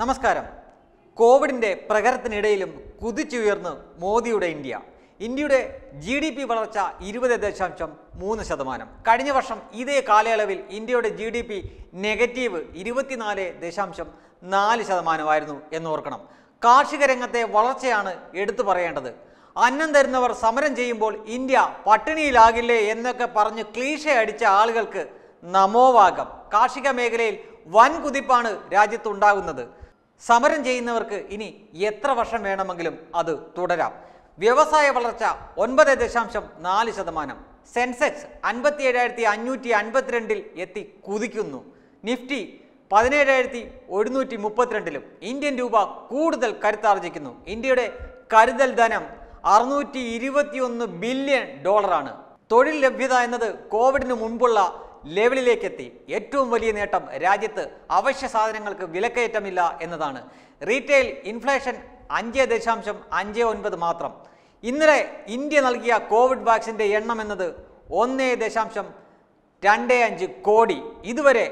നമസ്കാരം കോവിഡിൻ്റെ പ്രകരത്തിനിടയിലും കുതിച്ചുയർന്ന് മോദിയുടെ ഇന്ത്യ ഇന്ത്യയുടെ ജി ഡി പി വളർച്ച ഇരുപത് ദശാംശം മൂന്ന് ശതമാനം കഴിഞ്ഞ വർഷം ഇതേ കാലയളവിൽ ഇന്ത്യയുടെ ജി ഡി പി നെഗറ്റീവ് ഇരുപത്തിനാല് ദശാംശം നാല് ശതമാനമായിരുന്നു എന്നോർക്കണം കാർഷിക രംഗത്തെ വളർച്ചയാണ് എടുത്തു പറയേണ്ടത് അന്നം തരുന്നവർ സമരം ചെയ്യുമ്പോൾ ഇന്ത്യ പട്ടിണിയിലാകില്ലേ എന്നൊക്കെ പറഞ്ഞ് ക്ലീശ അടിച്ച ആളുകൾക്ക് നമോവാകം കാർഷിക മേഖലയിൽ വൻ കുതിപ്പാണ് രാജ്യത്തുണ്ടാകുന്നത് സമരം ചെയ്യുന്നവർക്ക് ഇനി എത്ര വർഷം വേണമെങ്കിലും അത് തുടരാം വ്യവസായ വളർച്ച ഒൻപത് ദശാംശം നാല് ശതമാനം സെൻസെക്സ് അൻപത്തി ഏഴായിരത്തി അഞ്ഞൂറ്റി അൻപത്തിരണ്ടിൽ എത്തി കുതിക്കുന്നു നിഫ്റ്റി പതിനേഴായിരത്തി ഒരുന്നൂറ്റി മുപ്പത്തിരണ്ടിലും ഇന്ത്യൻ രൂപ കൂടുതൽ കരുത്താർജിക്കുന്നു ഇന്ത്യയുടെ കരുതൽ ധനം അറുന്നൂറ്റി ഇരുപത്തിയൊന്ന് ബില്യൺ ഡോളറാണ് തൊഴിൽ ലഭ്യത എന്നത് കോവിഡിന് മുൻപുള്ള ലെവലിലേക്കെത്തി ഏറ്റവും വലിയ നേട്ടം രാജ്യത്ത് അവശ്യ സാധനങ്ങൾക്ക് വിലക്കയറ്റമില്ല എന്നതാണ് റീറ്റെയിൽ ഇൻഫ്ലേഷൻ അഞ്ച് ദശാംശം അഞ്ച് ഒൻപത് മാത്രം ഇന്നലെ ഇന്ത്യ നൽകിയ കോവിഡ് വാക്സിൻ്റെ എണ്ണം എന്നത് ഒന്നേ ദശാംശം രണ്ട് അഞ്ച് കോടി ഇതുവരെ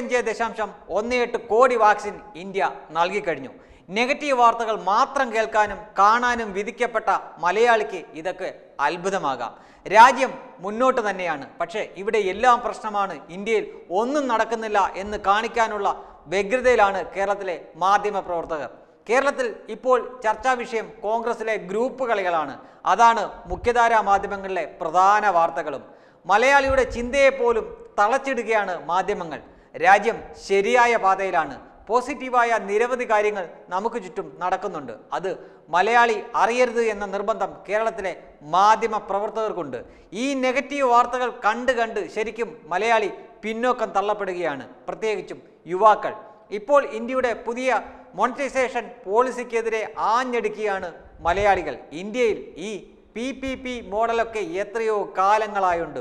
അഞ്ച് ദശാംശം ഒന്ന് എട്ട് കോടി വാക്സിൻ ഇന്ത്യ നൽകിക്കഴിഞ്ഞു നെഗറ്റീവ് വാർത്തകൾ മാത്രം കേൾക്കാനും കാണാനും വിധിക്കപ്പെട്ട മലയാളിക്ക് ഇതൊക്കെ അത്ഭുതമാകാം രാജ്യം മുന്നോട്ട് തന്നെയാണ് പക്ഷേ ഇവിടെ എല്ലാം പ്രശ്നമാണ് ഇന്ത്യയിൽ ഒന്നും നടക്കുന്നില്ല എന്ന് കാണിക്കാനുള്ള വ്യഗ്രതയിലാണ് കേരളത്തിലെ മാധ്യമ പ്രവർത്തകർ കേരളത്തിൽ ഇപ്പോൾ ചർച്ചാ വിഷയം കോൺഗ്രസിലെ ഗ്രൂപ്പ് കളികളാണ് അതാണ് മുഖ്യധാരാ മാധ്യമങ്ങളിലെ പ്രധാന വാർത്തകളും മലയാളിയുടെ ചിന്തയെപ്പോലും തളച്ചിടുകയാണ് മാധ്യമങ്ങൾ രാജ്യം ശരിയായ പാതയിലാണ് പോസിറ്റീവായ നിരവധി കാര്യങ്ങൾ നമുക്ക് ചുറ്റും നടക്കുന്നുണ്ട് അത് മലയാളി അറിയരുത് എന്ന നിർബന്ധം കേരളത്തിലെ മാധ്യമ പ്രവർത്തകർക്കുണ്ട് ഈ നെഗറ്റീവ് വാർത്തകൾ കണ്ട് കണ്ട് ശരിക്കും മലയാളി പിന്നോക്കം തള്ളപ്പെടുകയാണ് പ്രത്യേകിച്ചും യുവാക്കൾ ഇപ്പോൾ ഇന്ത്യയുടെ പുതിയ മോണിറ്റൈസേഷൻ പോളിസിക്കെതിരെ ആഞ്ഞെടുക്കുകയാണ് മലയാളികൾ ഇന്ത്യയിൽ ഈ പി പി പി മോഡലൊക്കെ എത്രയോ കാലങ്ങളായുണ്ട്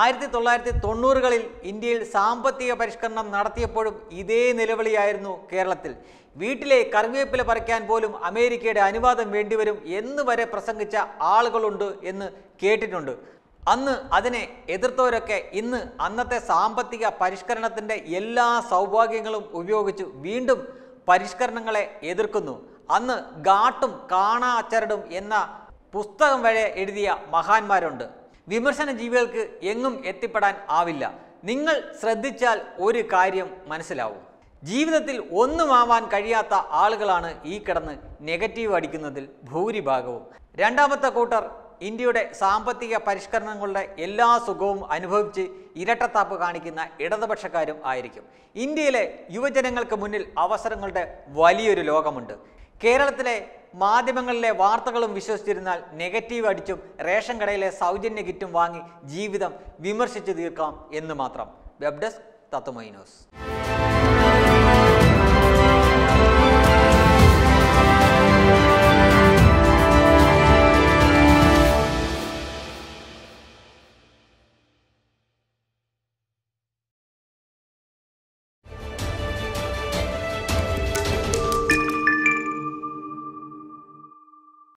ആയിരത്തി തൊള്ളായിരത്തി തൊണ്ണൂറുകളിൽ ഇന്ത്യയിൽ സാമ്പത്തിക പരിഷ്കരണം നടത്തിയപ്പോഴും ഇതേ നിലവിളിയായിരുന്നു കേരളത്തിൽ വീട്ടിലെ കറിവേപ്പില പറിക്കാൻ പോലും അമേരിക്കയുടെ അനുവാദം വേണ്ടിവരും എന്ന് വരെ പ്രസംഗിച്ച ആളുകളുണ്ട് എന്ന് കേട്ടിട്ടുണ്ട് അന്ന് അതിനെ എതിർത്തവരൊക്കെ ഇന്ന് അന്നത്തെ സാമ്പത്തിക പരിഷ്കരണത്തിൻ്റെ എല്ലാ സൗഭാഗ്യങ്ങളും ഉപയോഗിച്ച് വീണ്ടും പരിഷ്കരണങ്ങളെ എതിർക്കുന്നു അന്ന് ഗാട്ടും കാണാ എന്ന പുസ്തകം വരെ എഴുതിയ മഹാന്മാരുണ്ട് വിമർശന ജീവികൾക്ക് എങ്ങും എത്തിപ്പെടാൻ ആവില്ല നിങ്ങൾ ശ്രദ്ധിച്ചാൽ ഒരു കാര്യം മനസ്സിലാവും ജീവിതത്തിൽ ഒന്നുമാവാൻ കഴിയാത്ത ആളുകളാണ് ഈ കിടന്ന് നെഗറ്റീവ് അടിക്കുന്നതിൽ ഭൂരിഭാഗവും രണ്ടാമത്തെ കൂട്ടർ ഇന്ത്യയുടെ സാമ്പത്തിക പരിഷ്കരണങ്ങളുടെ എല്ലാ സുഖവും അനുഭവിച്ച് ഇരട്ടത്താപ്പ് കാണിക്കുന്ന ഇടതുപക്ഷക്കാരും ആയിരിക്കും ഇന്ത്യയിലെ യുവജനങ്ങൾക്ക് മുന്നിൽ അവസരങ്ങളുടെ വലിയൊരു ലോകമുണ്ട് കേരളത്തിലെ മാധ്യമങ്ങളിലെ വാർത്തകളും വിശ്വസിച്ചിരുന്നാൽ നെഗറ്റീവ് അടിച്ചും റേഷൻ കടയിലെ സൗജന്യ കിറ്റും വാങ്ങി ജീവിതം വിമർശിച്ചു തീർക്കാം എന്ന് മാത്രം വെബ് ഡെസ്ക് തത്വമൈ